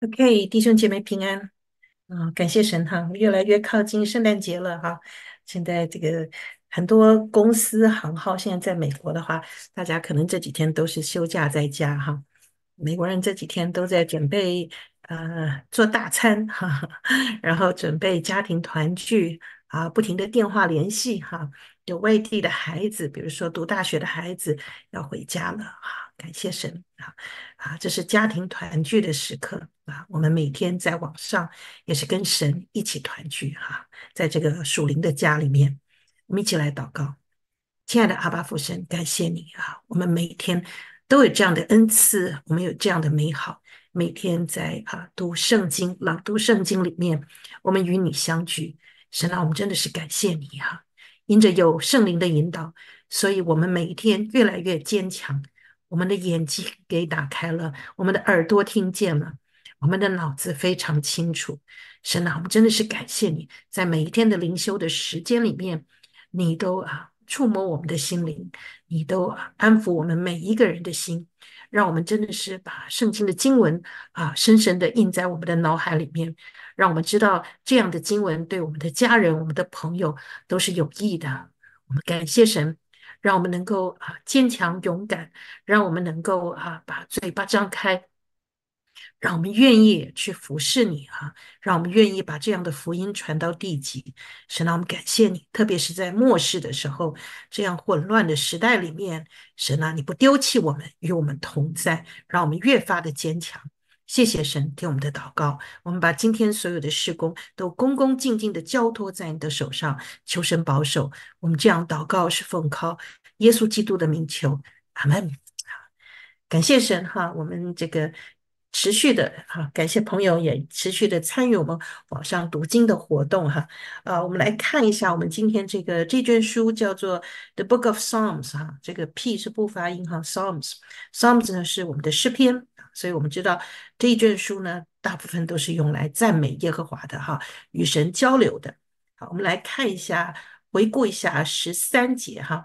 OK，弟兄姐妹平安啊！感谢神哈，越来越靠近圣诞节了哈。现在这个很多公司行号，现在在美国的话，大家可能这几天都是休假在家哈。美国人这几天都在准备呃做大餐，哈，然后准备家庭团聚啊，不停的电话联系哈。有外地的孩子，比如说读大学的孩子要回家了哈。感谢神啊啊，这是家庭团聚的时刻。啊，我们每天在网上也是跟神一起团聚哈，在这个属灵的家里面，我们一起来祷告。亲爱的阿巴父神，感谢你啊！我们每天都有这样的恩赐，我们有这样的美好。每天在啊读圣经、朗读圣经里面，我们与你相聚。神啊，我们真的是感谢你啊！因着有圣灵的引导，所以我们每天越来越坚强。我们的眼睛给打开了，我们的耳朵听见了。我们的脑子非常清楚，神啊，我们真的是感谢你，在每一天的灵修的时间里面，你都啊触摸我们的心灵，你都安抚我们每一个人的心，让我们真的是把圣经的经文啊深深的印在我们的脑海里面，让我们知道这样的经文对我们的家人、我们的朋友都是有益的。我们感谢神，让我们能够啊坚强勇敢，让我们能够啊把嘴巴张开。让我们愿意去服侍你啊！让我们愿意把这样的福音传到地极。神呐，我们感谢你，特别是在末世的时候，这样混乱的时代里面，神啊，你不丢弃我们，与我们同在，让我们越发的坚强。谢谢神，听我们的祷告。我们把今天所有的事工都恭恭敬敬的交托在你的手上，求神保守。我们这样祷告是奉靠耶稣基督的名求，阿门。感谢神哈，我们这个。持续的哈，感谢朋友也持续的参与我们网上读经的活动哈。啊，我们来看一下，我们今天这个这卷书叫做《The Book of Psalms》哈，这个 P 是不发音哈，p s a l m s Psalms 呢是我们的诗篇所以我们知道这一卷书呢大部分都是用来赞美耶和华的哈，与神交流的。好，我们来看一下，回顾一下十三节哈。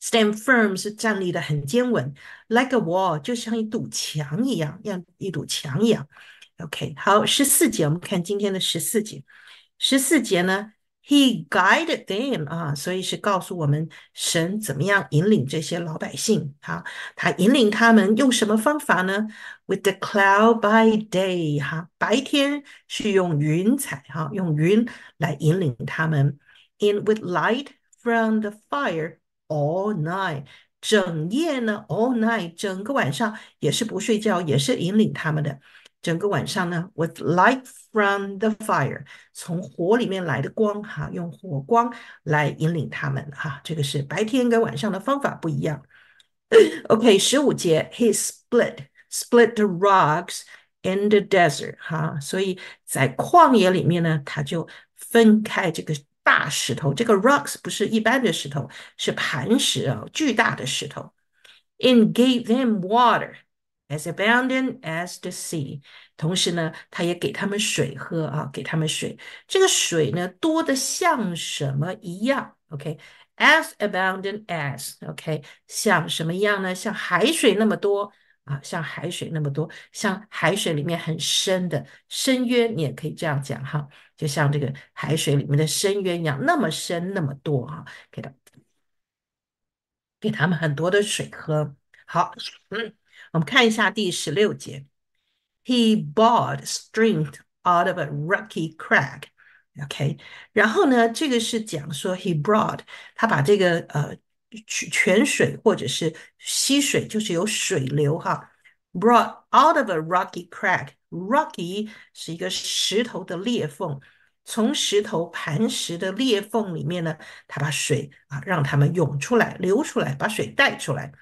Stand firm 是站立的很坚稳，like a wall 就像一堵墙一样，像一堵墙一样。OK，好，十四节我们看今天的十四节。十四节呢，He guided them 啊，所以是告诉我们神怎么样引领这些老百姓。好，他引领他们用什么方法呢？With the cloud by day 哈，白天是用云彩哈，用云来引领他们。In with light from the fire All night，整夜呢？All night，整个晚上也是不睡觉，也是引领他们的。整个晚上呢，with light from the fire，从火里面来的光哈，用火光来引领他们哈。这个是白天跟晚上的方法不一样。OK，十五节，He split split the rocks in the desert 哈，所以在旷野里面呢，他就分开这个。大石头，这个 rocks 不是一般的石头，是磐石啊，巨大的石头。And gave them water as abundant as the sea。同时呢，他也给他们水喝啊，给他们水。这个水呢，多的像什么一样？OK，as abundant as OK，像什么样呢？像海水那么多。啊，像海水那么多，像海水里面很深的深渊，你也可以这样讲哈，就像这个海水里面的深渊一样，那么深那么多哈，给他给他们很多的水喝。好，嗯，我们看一下第十六节，He b o u g h t string out of a rocky crack。OK，然后呢，这个是讲说 He brought 他把这个呃。泉泉水或者是溪水，就是有水流哈。Brought out of a rocky crack，rocky 是一个石头的裂缝，从石头磐石的裂缝里面呢，它把水啊，让它们涌出来、流出来，把水带出来。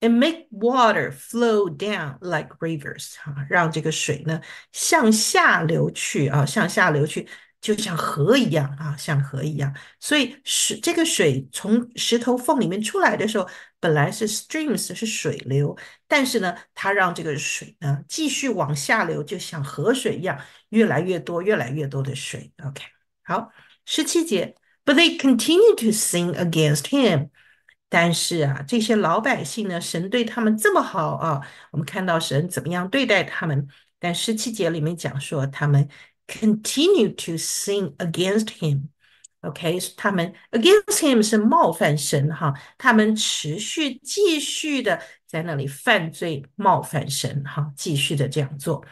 And make water flow down like rivers，啊，让这个水呢向下流去啊，向下流去。就像河一样啊，像河一样，所以水这个水从石头缝里面出来的时候，本来是 streams 是水流，但是呢，它让这个水呢继续往下流，就像河水一样，越来越多，越来越多的水。OK，好，十七节，But they continue to sin g against him。但是啊，这些老百姓呢，神对他们这么好啊，我们看到神怎么样对待他们，但十七节里面讲说他们。continue to sin against him. Okay, him。OK，他们 against him 是冒犯神哈，他们持续继续的在那里犯罪，冒犯神哈，继续的这样做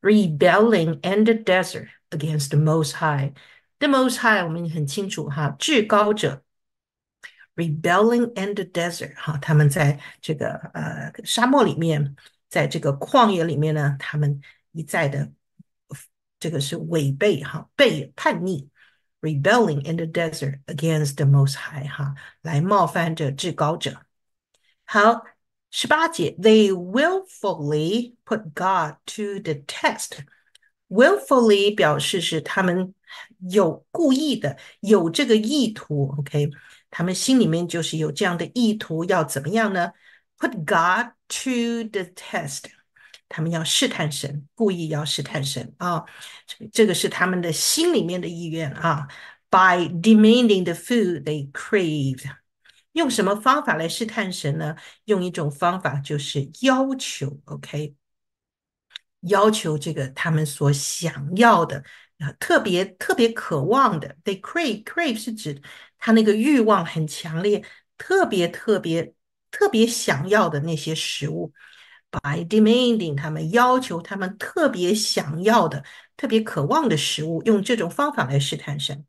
，rebelling in the desert against the Most High. The Most High 我们很清楚哈，至高者。Rebelling in the desert，哈，他们在这个呃沙漠里面，在这个旷野里面呢，他们一再的这个是违背哈，背叛逆，rebelling in the desert against the Most High 哈，来冒犯着至高者。好，十八节，They willfully put God to the test。willfully 表示是他们有故意的，有这个意图。OK，他们心里面就是有这样的意图，要怎么样呢？Put God to the test。他们要试探神，故意要试探神啊！这个是他们的心里面的意愿啊。By demanding the food they crave，用什么方法来试探神呢？用一种方法就是要求，OK？要求这个他们所想要的啊，特别特别渴望的。They crave，crave 是指他那个欲望很强烈，特别特别特别想要的那些食物。by demanding 他们要求他们特别想要的、特别渴望的食物，用这种方法来试探神。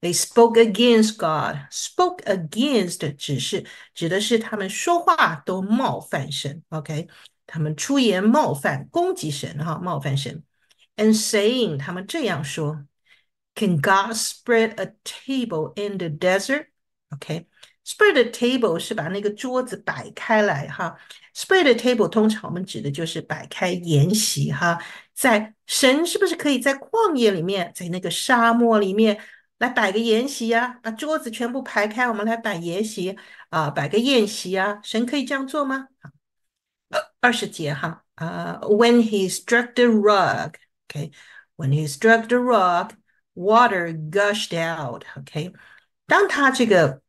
They spoke against God. Spoke against 只是指的是他们说话都冒犯神，OK？他们出言冒犯、攻击神，哈，冒犯神。And saying 他们这样说：Can God spread a table in the desert？OK？、Okay? Spread the table 是把那个桌子摆开来哈。Spread the table 通常我们指的就是摆开筵席哈。在神是不是可以在旷野里面，在那个沙漠里面来摆个筵席呀？把桌子全部排开，我们来摆筵席啊，摆个宴席啊。神可以这样做吗？二十节哈啊。When he struck the rock，OK，When he struck the rock，water gushed out，OK。当他这个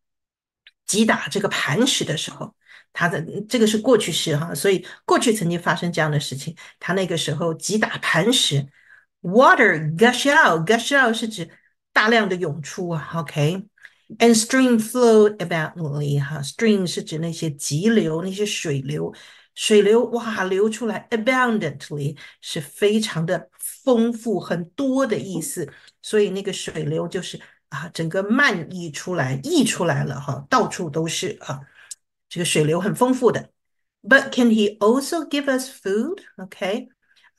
击打这个磐石的时候，它的这个是过去式哈，所以过去曾经发生这样的事情。他那个时候击打磐石，water gush out，gush out 是指大量的涌出，OK？And stream flowed abundantly，哈，stream 是指那些急流、那些水流，水流哇流出来，abundantly 是非常的丰富、很多的意思，所以那个水流就是。啊，整个漫溢出来，溢出来了哈，到处都是啊，这个水流很丰富的。But can he also give us food? OK，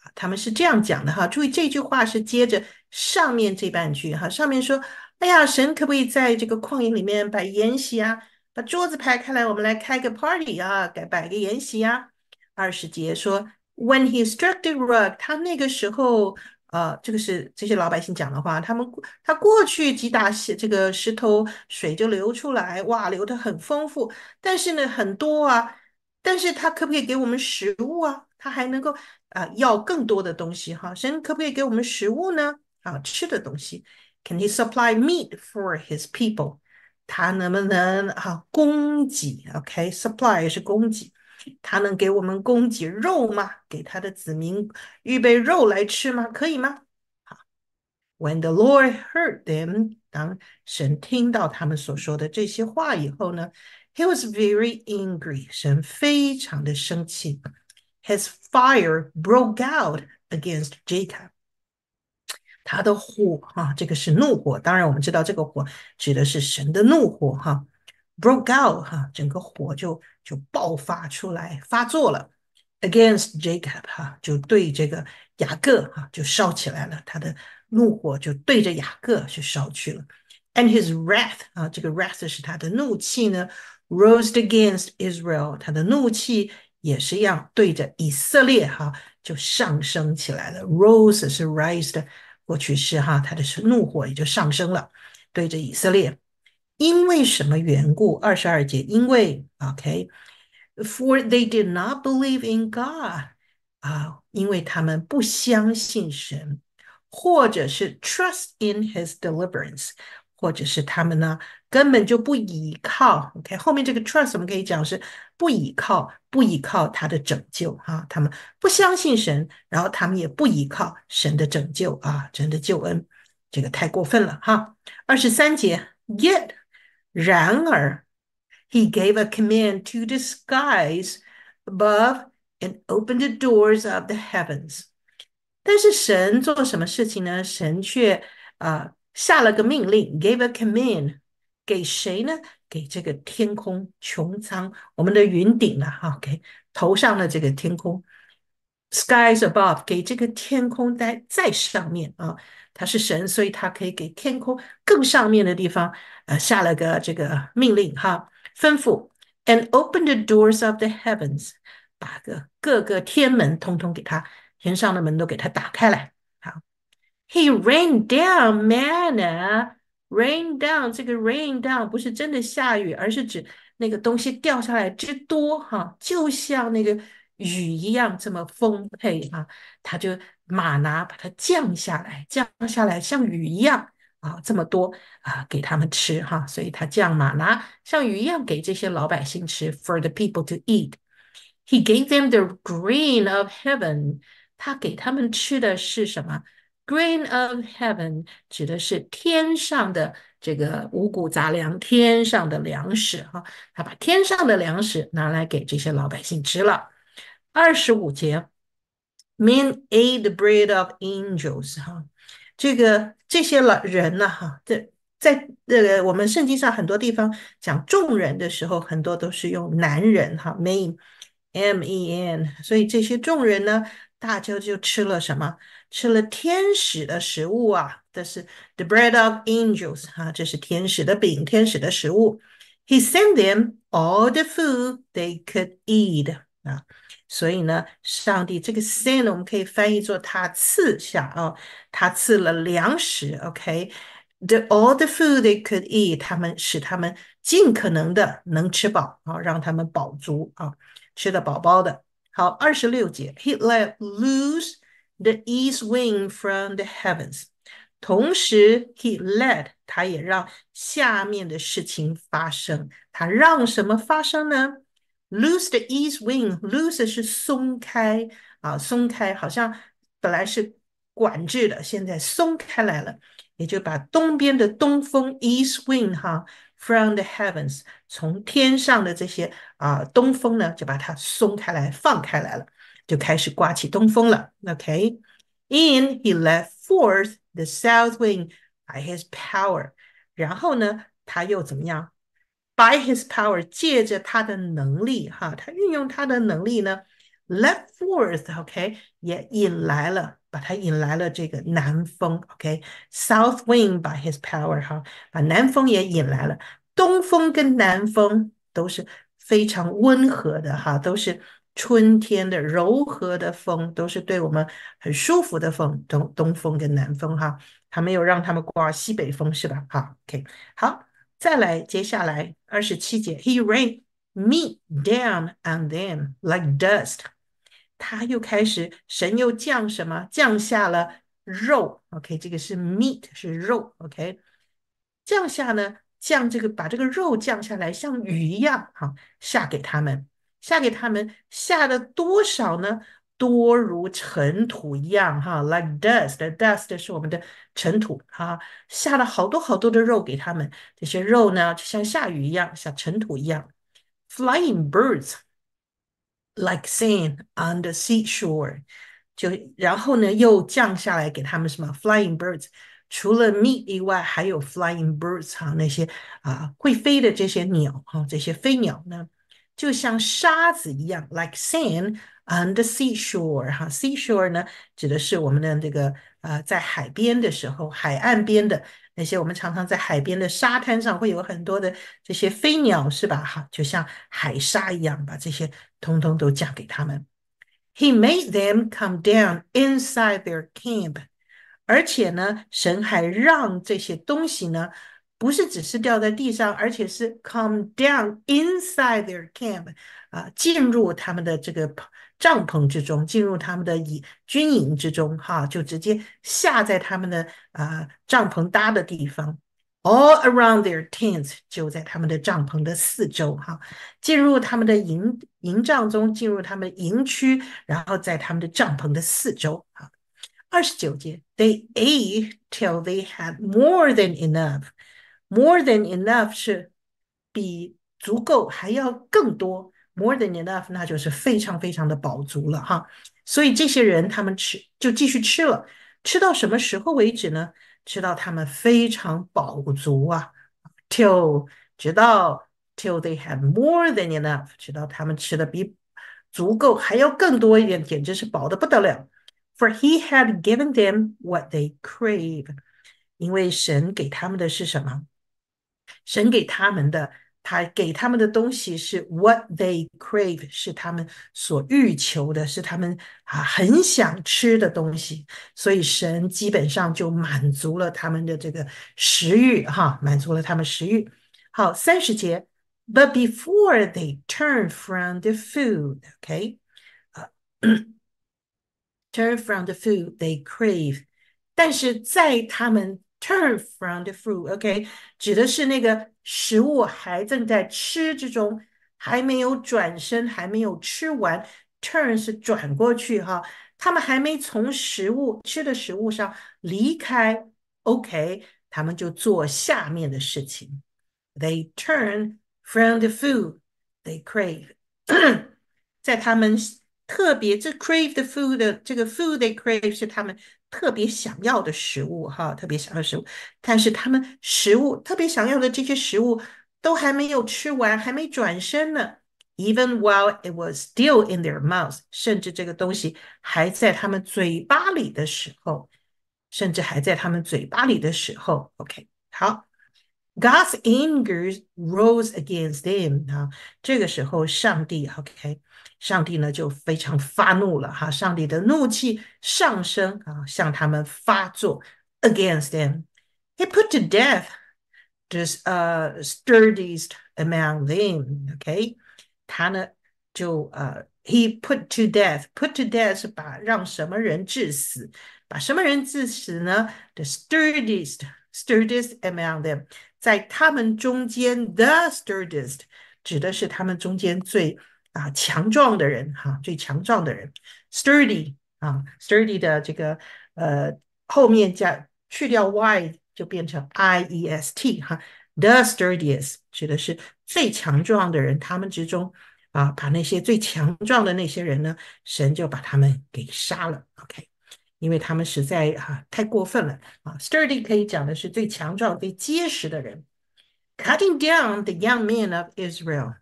啊，他们是这样讲的哈。注意这句话是接着上面这半句哈，上面说，哎呀，神可不可以在这个旷野里面摆筵席啊？把桌子排开来，我们来开个 party 啊，改摆个筵席啊。二十节说，When he struck the rock，他那个时候啊，这个是这些老百姓讲的话，他们他过去几打这个石头，水就流出来，哇，流得很丰富。但是呢，很多啊，但是他可不可以给我们食物啊？他还能够啊，要更多的东西哈。神可不可以给我们食物呢？啊，吃的东西，Can he supply meat for his people？他能不能啊供给？OK，supply 是供给。他能给我们供给肉吗？给他的子民预备肉来吃吗？可以吗？好，When the Lord heard them，当神听到他们所说的这些话以后呢，He was very angry，神非常的生气。His fire broke out against Jacob。他的火啊，这个是怒火。当然，我们知道这个火指的是神的怒火哈、啊。Broke out 哈，整个火就就爆发出来，发作了。Against Jacob 哈，就对这个雅各哈就烧起来了，他的怒火就对着雅各就烧去了。And his wrath 啊，这个 wrath 是他的怒气呢，rose against Israel，他的怒气也是要对着以色列哈就上升起来了。Rose 是 r i s e 的过去式哈，他的是怒火也就上升了，对着以色列。因为什么缘故？二十二节，因为，OK，for they did not believe in God 啊，因为他们不相信神，或者是 trust in His deliverance，或者是他们呢根本就不依靠，OK，后面这个 trust 我们可以讲是不依靠，不依靠他的拯救哈，他们不相信神，然后他们也不依靠神的拯救啊，神的救恩，这个太过分了哈。二十三节，Yet。然而，He gave a command to the skies above and opened the doors of the heavens. 但是神做什么事情呢？神却啊、呃、下了个命令，gave a command，给谁呢？给这个天空穹苍，我们的云顶了、啊、哈，给、okay, 头上的这个天空，skies above，给这个天空在在上面啊。他是神，所以他可以给天空更上面的地方，呃，下了个这个命令哈，吩咐，and open the doors of the heavens，把个各个天门通通给他天上的门都给他打开来。好，he rained down manna，rained down，这个 rained down 不是真的下雨，而是指那个东西掉下来之多哈，就像那个雨一样这么丰沛啊，他就。马拿把它降下来，降下来像雨一样啊，这么多啊，给他们吃哈。所以他降马拿像雨一样给这些老百姓吃。For the people to eat, he gave them the grain of heaven。他给他们吃的是什么？Grain of heaven 指的是天上的这个五谷杂粮，天上的粮食哈。他把天上的粮食拿来给这些老百姓吃了。二十五节。men ate er the bread of angels 哈，这个这些老人呐哈，这在这个我们圣经上很多地方讲众人的时候，很多都是用男人哈 m e n，所以这些众人呢，大家就吃了什么？吃了天使的食物啊，这是 the bread of angels。哈，这是天使的饼，天使的食物。He sent them all the food they could eat 啊。所以呢，上帝这个 send 我们可以翻译作他赐下哦，他赐了粮食，OK，the all the food they could eat，他们使他们尽可能的能吃饱啊，让他们饱足啊，吃的饱饱的。好，二十六节，He let loose the east wind from the heavens，同时 He let 他也让下面的事情发生，他让什么发生呢？Loose the east wind，loose 是松开啊，松开，好像本来是管制的，现在松开来了，也就把东边的东风 east wind 哈 from the heavens 从天上的这些啊东风呢，就把它松开来，放开来了，就开始刮起东风了。OK，and he left forth the south wind by his power。然后呢，他又怎么样？By his power，借着他的能力，哈，他运用他的能力呢，Let forth，OK，也引来了，把他引来了这个南风，OK，South wind by his power，哈，把南风也引来了。东风跟南风都是非常温和的，哈，都是春天的柔和的风，都是对我们很舒服的风。东东风跟南风，哈，他没有让他们刮西北风，是吧？好，OK，好。再来，接下来二十七节，He rain meat down on them like dust。他又开始，神又降什么？降下了肉。OK，这个是 meat，是肉。OK，降下呢，降这个，把这个肉降下来，像雨一样，哈，下给他们，下给他们，下了多少呢？多如尘土一样，哈，like dust，dust 是我们的尘土，哈，下了好多好多的肉给他们。这些肉呢，就像下雨一样，像尘土一样。Flying birds like sand on the seashore，就然后呢，又降下来给他们什么？Flying birds，除了 meat 以外，还有 flying birds，哈，那些啊会飞的这些鸟，哈，这些飞鸟呢，就像沙子一样，like sand。o n the seashore，哈，seashore 呢，指的是我们的这个，呃，在海边的时候，海岸边的那些，我们常常在海边的沙滩上会有很多的这些飞鸟，是吧？哈，就像海沙一样，把这些通通都嫁给他们。He made them come down inside their camp。而且呢，神还让这些东西呢，不是只是掉在地上，而且是 come down inside their camp，啊，进入他们的这个。帐篷之中，进入他们的营军营之中，哈，就直接下在他们的啊帐篷搭的地方，all around their tents，就在他们的帐篷的四周，哈，进入他们的营营帐中，进入他们营区，然后在他们的帐篷的四周，哈。二十九节，they ate till they had more than enough，more than enough 是比足够还要更多。More than enough，那就是非常非常的饱足了哈。所以这些人他们吃就继续吃了，吃到什么时候为止呢？吃到他们非常饱足啊，till 直到 till they have more than enough，直到他们吃的比足够还要更多一点，简直是饱的不得了。For he had given them what they crave，因为神给他们的是什么？神给他们的。他给他们的东西是 what they crave，是他们所欲求的，是他们啊很想吃的东西，所以神基本上就满足了他们的这个食欲，哈，满足了他们食欲。好，三十节，But before they turn from the food，OK，啊，turn from the food they crave，但是在他们 turn from the food，OK，指的是那个。食物还正在吃之中，还没有转身，还没有吃完。Turns 转过去哈，他们还没从食物吃的食物上离开。OK，他们就做下面的事情。They turn from the food they crave。在他们特别这 crave the food 的这个 food they crave 是他们。特别想要的食物，哈，特别想要食物，但是他们食物特别想要的这些食物都还没有吃完，还没转身呢。Even while it was still in their mouth，甚至这个东西还在他们嘴巴里的时候，甚至还在他们嘴巴里的时候。OK，好。God's anger rose against them 啊，这个时候上帝 OK，上帝呢就非常发怒了哈、啊，上帝的怒气上升啊，向他们发作 against them. He put to death the uh sturdiest among them. OK，他呢就呃、uh,，he put to death, put to death 是把让什么人致死，把什么人致死呢？The sturdiest among them，在他们中间，the sturdiest 指的是他们中间最啊强壮的人哈，最强壮的人，sturdy 啊，sturdy 的这个呃后面加去掉 y 就变成 i e s t 哈，the sturdiest 指的是最强壮的人，他们之中啊，把那些最强壮的那些人呢，神就把他们给杀了，OK。因为他们实在啊太过分了啊。Sturdy 可以讲的是最强壮、最结实的人。Cutting down the young men of Israel，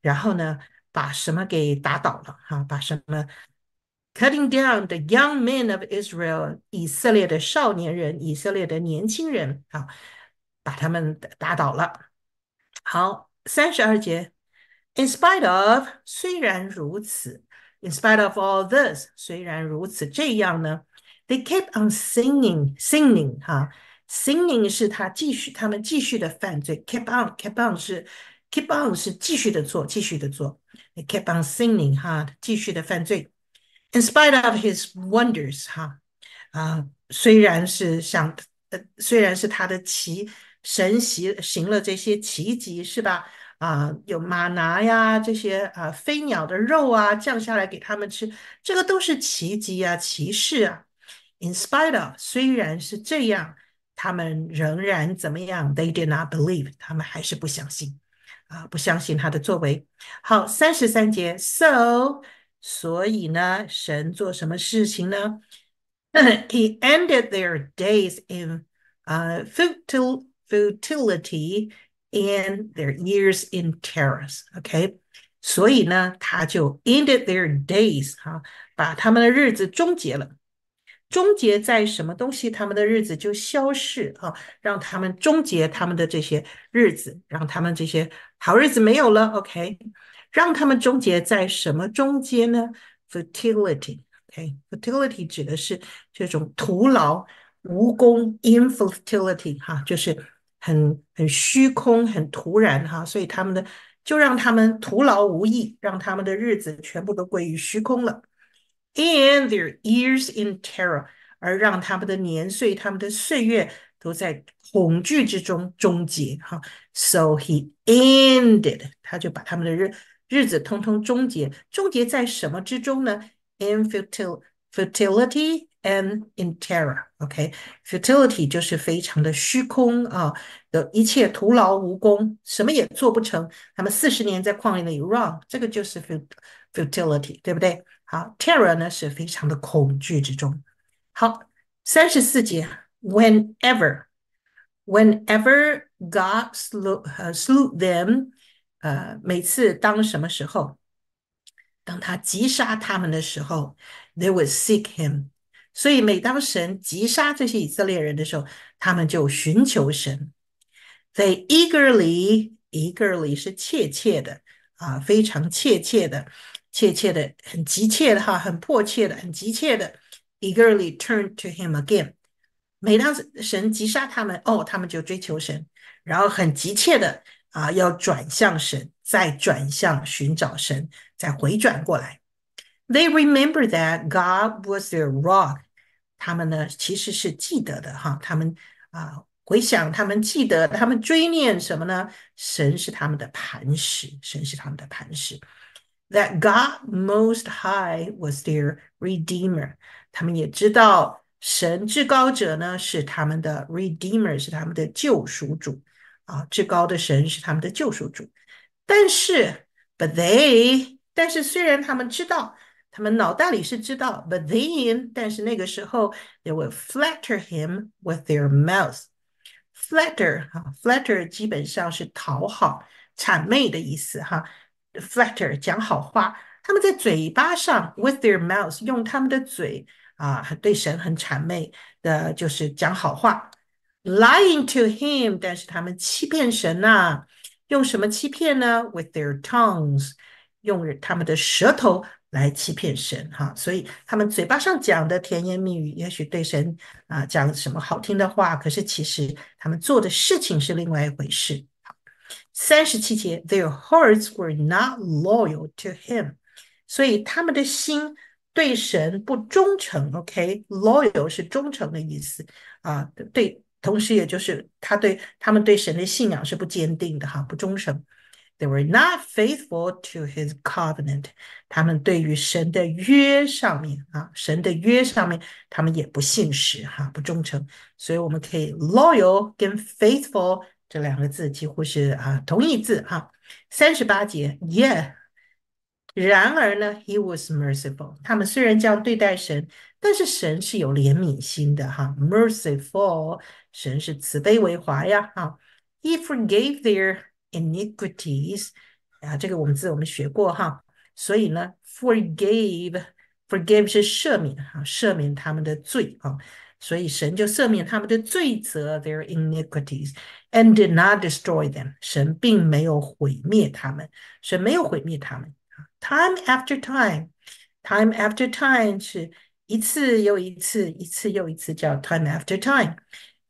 然后呢，把什么给打倒了哈？把什么？Cutting down the young men of Israel，以色列的少年人，以色列的年轻人啊，把他们打倒了。好，三十二节。In spite of，虽然如此。In spite of all this，虽然如此，这样呢，they kept on singing, singing 哈，singing 是他继续，他们继续的犯罪。Keep Keep on 是 keep on 是继续的做，继续的做。They kept on singing 哈，继续的犯罪。In spite of his wonders 哈啊，虽然是想，呃，虽然是他的奇神行行了这些奇迹是吧？啊，有马拿呀，这些啊飞鸟的肉啊降下来给他们吃，这个都是奇迹啊、奇事啊。in spite of，虽然是这样，他们仍然怎么样？They did not believe，他们还是不相信啊，不相信他的作为。好，三十三节，So，所以呢，神做什么事情呢？He ended their days in 啊 futility and their years in terrors。OK，所以呢，他就 ended their days 哈，把他们的日子终结了。终结在什么东西，他们的日子就消逝啊！让他们终结他们的这些日子，让他们这些好日子没有了。OK，让他们终结在什么中间呢？Fertility，OK，Fertility 指的是这种徒劳无功，Infertility 哈，就是很很虚空、很突然哈。所以他们的就让他们徒劳无益，让他们的日子全部都归于虚空了。and their years in terror，而让他们的年岁、他们的岁月都在恐惧之中终结。哈，So he ended，他就把他们的日日子通通终结。终结在什么之中呢？In futility and in terror。OK，futility 就是非常的虚空啊，的一切徒劳无功，什么也做不成。他们四十年在旷野里 run，这个就是 futility，对不对？好 t e r r a 呢是非常的恐惧之中。好，三十四节，Whenever，Whenever God slew 呃 slew them，呃每次当什么时候，当他击杀他们的时候，they would seek him。所以每当神击杀这些以色列人的时候，他们就寻求神。They eagerly，eagerly 是切切的啊，非常切切的。切切的，很急切的，哈，很迫切的，很急切的，eagerly turned to him again。每当神击杀他们，哦，他们就追求神，然后很急切的啊，要转向神，再转向寻找神，再回转过来。They remember that God was their rock。他们呢，其实是记得的，哈，他们啊，回想，他们记得，他们追念什么呢？神是他们的磐石，神是他们的磐石。that God Most High was their Redeemer. Redeemer。他们也知道神至高者呢是他们的 Redeemer，是他们的救赎主啊，至高的神是他们的救赎主。但是，but they，但是虽然他们知道，他们脑袋里是知道，but then，但是那个时候，they will flatter him with their mouth。flatter 啊，flatter 基本上是讨好、谄媚的意思哈。Flatter，讲好话，他们在嘴巴上 with their mouths，用他们的嘴啊，对神很谄媚的，就是讲好话，lying to him。但是他们欺骗神呐，用什么欺骗呢？With their tongues，用他们的舌头来欺骗神哈。所以他们嘴巴上讲的甜言蜜语，也许对神啊讲什么好听的话，可是其实他们做的事情是另外一回事。三十七节，Their hearts were not loyal to him. him，所以他们的心对神不忠诚。OK，loyal、okay? 是忠诚的意思啊，对，同时也就是他对他们对神的信仰是不坚定的哈，不忠诚。They were not faithful to his covenant，他们对于神的约上面啊，神的约上面他们也不信实哈，不忠诚。所以我们可以 loyal 跟 faithful。这两个字几乎是啊同义字哈。三十八节，Yeah。然而呢，He was merciful。他们虽然这样对待神，但是神是有怜悯心的哈，Merciful。神是慈悲为怀呀哈。He forgave their iniquities。啊，这个我们字我们学过哈。所以呢，forgave，forgave 是赦免哈，赦免他们的罪啊。所以神就赦免他们的罪责，their and did not destroy them。神并没有毁灭他们，神没有毁灭他们。Time after time, time after time 是一次又一次，一次又一次叫 time after time。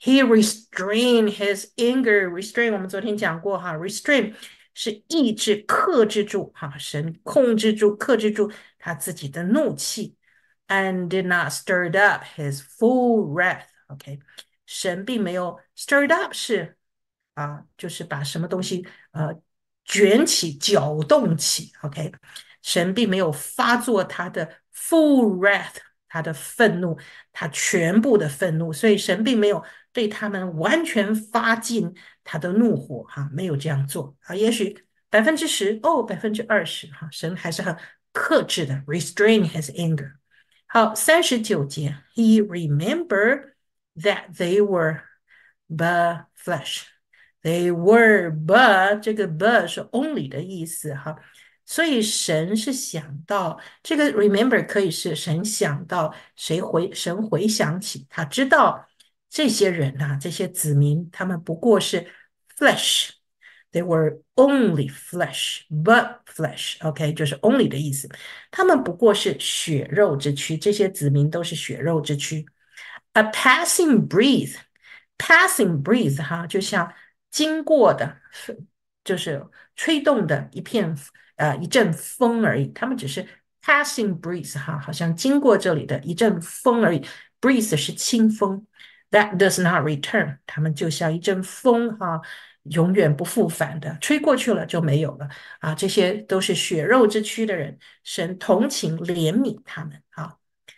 He restrained his anger. Restrain 我们昨天讲过哈，restrain 是抑制、克制住哈，神控制住、克制住他自己的怒气。and did not stir up his full wrath. OK，神并没有 stir up 是啊，就是把什么东西呃卷起、搅动起。OK，神并没有发作他的 full wrath，他的愤怒，他全部的愤怒，所以神并没有对他们完全发尽他的怒火哈、啊，没有这样做啊。也许百分之十哦，百分之二十哈，神还是很克制的，restrain his anger。好，三十九节，He remembered that they were but flesh. They were but 这个 but 是 only 的意思哈，所以神是想到这个 remember 可以是神想到，谁回神回想起，他知道这些人呐，这些子民，他们不过是 flesh。They were only flesh, but flesh. OK，就是 only 的意思。他们不过是血肉之躯，这些子民都是血肉之躯。A passing breath, passing breath，哈，就像经过的，就是吹动的一片呃一阵风而已。他们只是 passing breath，哈，好像经过这里的一阵风而已。breath 是清风。that does not return，他们就像一阵风哈、啊，永远不复返的，吹过去了就没有了啊！这些都是血肉之躯的人，神同情怜悯他们啊。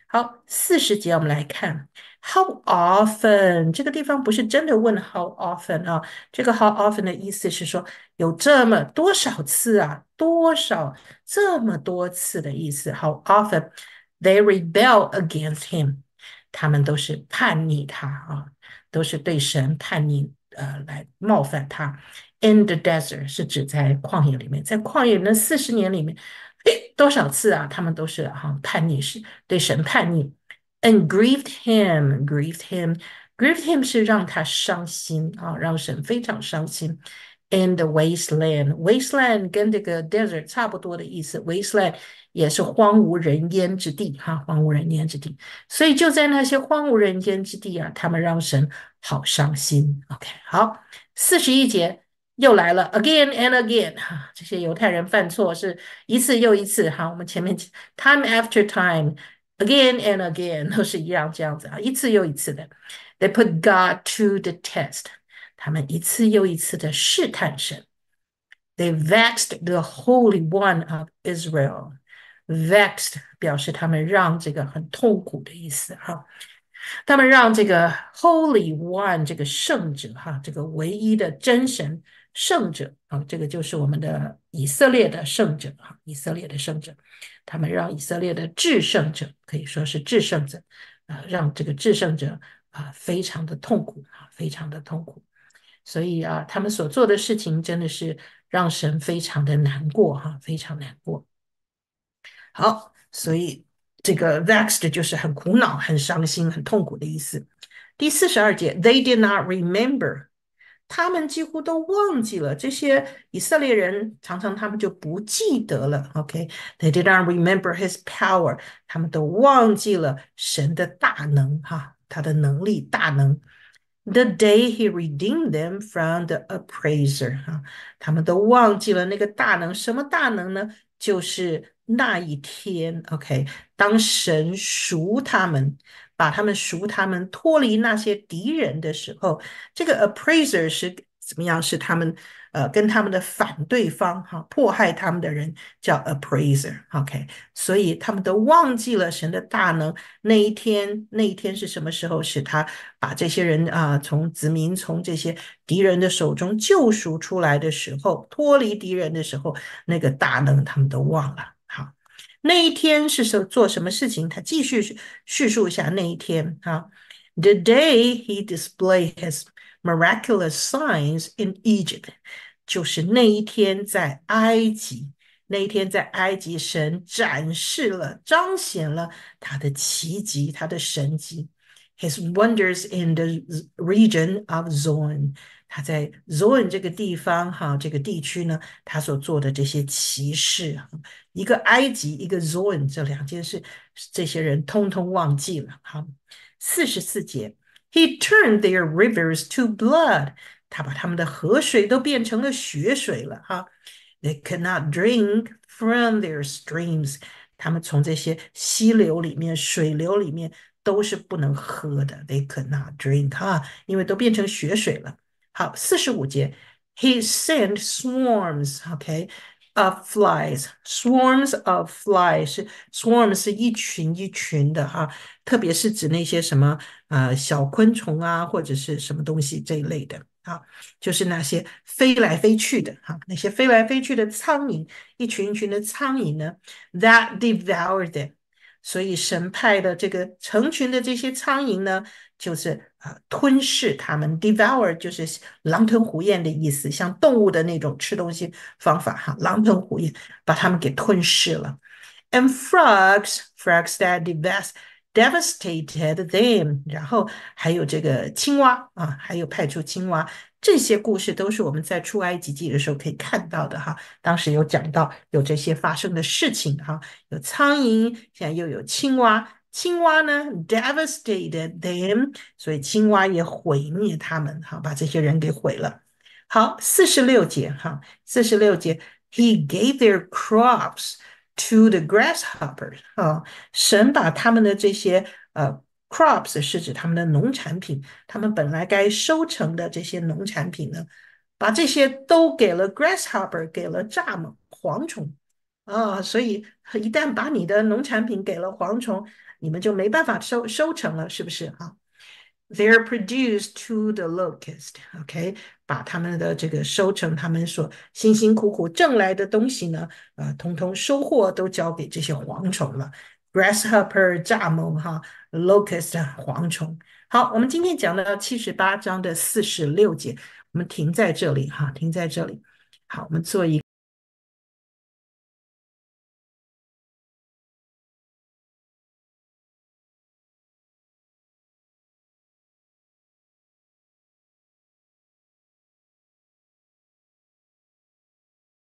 好，四十节我们来看，How often 这个地方不是真的问 How often 啊，这个 How often 的意思是说有这么多少次啊，多少这么多次的意思。How often they rebel against him。他们都是叛逆他啊，都是对神叛逆，呃，来冒犯他。In the desert 是指在旷野里面，在旷野那四十年里面，哎，多少次啊？他们都是啊叛逆，是对神叛逆。And grieved him, grieved him, grieved him 是让他伤心啊，让神非常伤心。in the wasteland. Wasteland 跟这个 desert 差不多的意思，wasteland 也是荒无人烟之地哈、啊，荒无人烟之地。所以就在那些荒无人烟之地啊，他们让神好伤心。OK，好，四十一节又来了，again and again 哈、啊，这些犹太人犯错是一次又一次哈、啊，我们前面 time after time，again and again 都是一样这样子啊，一次又一次的。They put God to the test。他们一次又一次的试探神，They vexed the holy one of Israel. Vexed 表示他们让这个很痛苦的意思哈。他们让这个 holy one 这个圣者哈，这个唯一的真神圣者啊，这个就是我们的以色列的圣者哈，以色列的圣者。他们让以色列的至圣者可以说是至圣者啊，让这个至圣者啊，非常的痛苦啊，非常的痛苦。所以啊，他们所做的事情真的是让神非常的难过哈，非常难过。好，所以这个 vexed 就是很苦恼、很伤心、很痛苦的意思。第四十二节，they did not remember，他们几乎都忘记了这些以色列人，常常他们就不记得了。OK，they did not remember his power，他们都忘记了神的大能哈，他的能力大能。The day he redeemed them from the appraiser，啊，他们都忘记了那个大能，什么大能呢？就是那一天，OK，当神赎他们，把他们赎他们脱离那些敌人的时候，这个 appraiser 是。怎么样是他们？呃，跟他们的反对方哈，迫害他们的人叫 appraiser，OK。所以他们都忘记了神的大能。那一天，那一天是什么时候？使他把这些人啊，从子民从这些敌人的手中救赎出来的时候，脱离敌人的时候，那个大能他们都忘了。好，那一天是什做什么事情？他继续叙述一下那一天。啊 t h e day he displayed his Miraculous signs in Egypt，就是那一天在埃及，那一天在埃及，神展示了、彰显了他的奇迹、他的神迹。His wonders in the region of z o n n 他在 z o n n 这个地方、哈这个地区呢，他所做的这些奇事，一个埃及，一个 z o n n 这两件事，这些人通通忘记了。哈，四十四节。He turned their rivers to blood. 他把他们的河水都变成了血水了哈。They could not drink from their streams. 他们从这些溪流里面、水流里面都是不能喝的。They could not drink 哈，因为都变成血水了。好，四十五节。He sent swarms. OK，of flies, swarms of flies 是 swarm 是一群一群的哈，特别是指那些什么呃小昆虫啊或者是什么东西这一类的啊，就是那些飞来飞去的哈，那些飞来飞去的苍蝇，一群一群的苍蝇呢，that devoured them，所以神派的这个成群的这些苍蝇呢，就是。吞噬它们，devour 就是狼吞虎咽的意思，像动物的那种吃东西方法哈，狼吞虎咽把它们给吞噬了。And frogs, frogs that devast devastated them。然后还有这个青蛙啊，还有派出青蛙，这些故事都是我们在出埃及记的时候可以看到的哈。当时有讲到有这些发生的事情哈，有苍蝇，现在又有青蛙。青蛙呢，devastated them，所以青蛙也毁灭他们，哈，把这些人给毁了。好，四十六节，哈，四十六节，He gave their crops to the grasshoppers，哈，神把他们的这些呃，crops 是指他们的农产品，他们本来该收成的这些农产品呢，把这些都给了 grasshopper，给了蚱蜢、蝗虫，啊，所以一旦把你的农产品给了蝗虫，你们就没办法收收成了，是不是啊？They're produced to the locust. OK，把他们的这个收成，他们所辛辛苦苦挣来的东西呢，呃，通通收获都交给这些蝗虫了。Grasshopper，蚱蜢哈，locust，蝗虫。好，我们今天讲到七十八章的四十六节，我们停在这里哈，停在这里。好，我们做一。